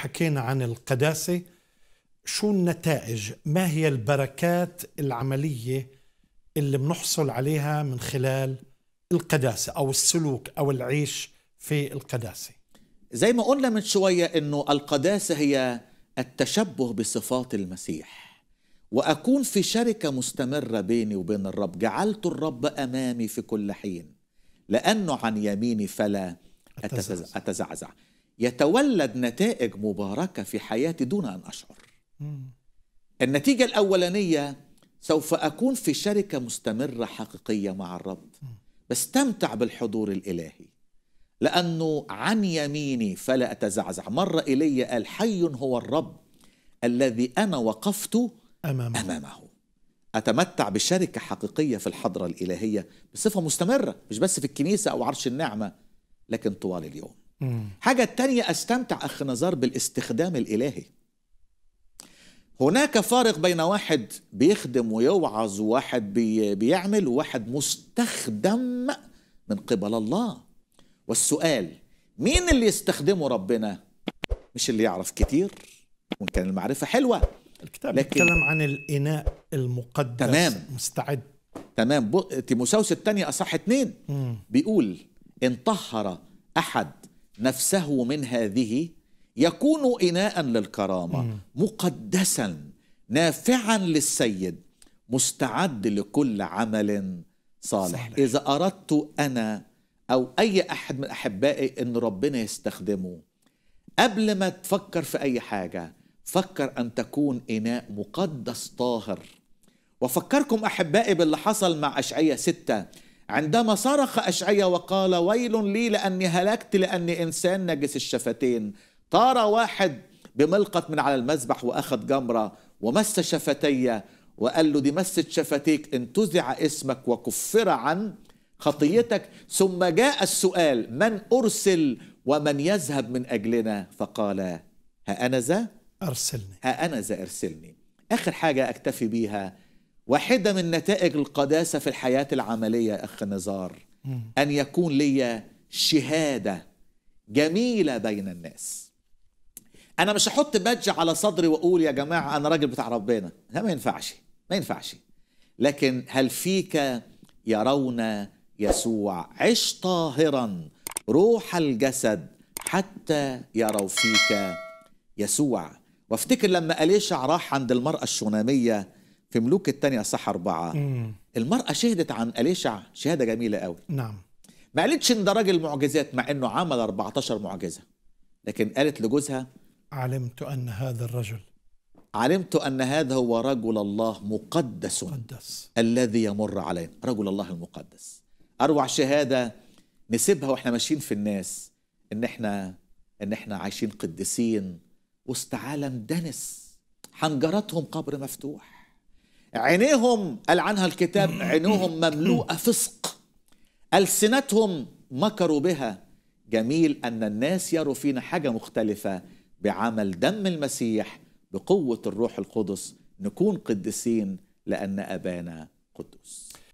حكينا عن القداسة شو النتائج ما هي البركات العملية اللي بنحصل عليها من خلال القداسة أو السلوك أو العيش في القداسة زي ما قلنا من شوية أنه القداسة هي التشبه بصفات المسيح وأكون في شركة مستمرة بيني وبين الرب جعلت الرب أمامي في كل حين لأنه عن يميني فلا أتزعزع, أتزعزع. يتولد نتائج مباركة في حياتي دون أن أشعر النتيجة الأولانية سوف أكون في شركة مستمرة حقيقية مع الرب بستمتع بالحضور الإلهي لأنه عن يميني فلا أتزعزع مر إلي قال حي هو الرب الذي أنا وقفت أمامه, أمامه. أتمتع بشركة حقيقية في الحضرة الإلهية بصفة مستمرة مش بس في الكنيسة أو عرش النعمة لكن طوال اليوم حاجة تانية أستمتع أخ نزار بالاستخدام الإلهي هناك فارق بين واحد بيخدم ويوعظ وواحد بي بيعمل وواحد مستخدم من قبل الله والسؤال مين اللي يستخدمه ربنا مش اللي يعرف كتير وان كان المعرفة حلوة الكتاب يتكلم بيتكلم عن الإناء المقدس تمام مستعد تمام تيموساوس الثانية أصح اتنين بيقول إن طهر أحد نفسه من هذه يكون إناء للكرامة مقدسا نافعا للسيد مستعد لكل عمل صالح, صالح. إذا أردت أنا أو أي أحد من أحبائي أن ربنا يستخدمه قبل ما تفكر في أي حاجة فكر أن تكون إناء مقدس طاهر وفكركم أحبائي باللي حصل مع أشعية ستة عندما صرخ أشعيا وقال ويل لي لأني هلكت لأني إنسان نجس الشفتين طار واحد بملقط من على المذبح وأخذ جمرة ومس شفتي وقال له دي مست شفتيك انتزع اسمك وكفر عن خطيتك ثم جاء السؤال من أرسل ومن يذهب من أجلنا فقال هأنذا ذا أرسلني هأنذا ذا أرسلني آخر حاجة أكتفي بيها واحدة من نتائج القداسة في الحياة العملية أخ نزار أن يكون لي شهادة جميلة بين الناس أنا مش هحط بج على صدري وأقول يا جماعة أنا راجل بتاع ربنا لا ما ينفعش ما ينفعش لكن هل فيك يرون يسوع عش طاهرا روح الجسد حتى يروا فيك يسوع وافتكر لما أليشع راح عند المرأة الشونامية في ملوك الثانية صح أربعة مم. المرأة شهدت عن أليشع شهادة جميلة قوي نعم ما قالتش إن ده راجل معجزات مع إنه عمل 14 معجزة لكن قالت لجوزها علمت أن هذا الرجل علمت أن هذا هو رجل الله مقدس, مقدس. الذي يمر علينا رجل الله المقدس أروع شهادة نسيبها وإحنا ماشيين في الناس إن إحنا إن إحنا عايشين قديسين وسط عالم دنس حنجرتهم قبر مفتوح عينيهم قال عنها الكتاب عينيهم مملوءة فسق ألسنتهم مكروا بها جميل أن الناس يروا فينا حاجة مختلفة بعمل دم المسيح بقوة الروح القدس نكون قدسين لأن أبانا قدوس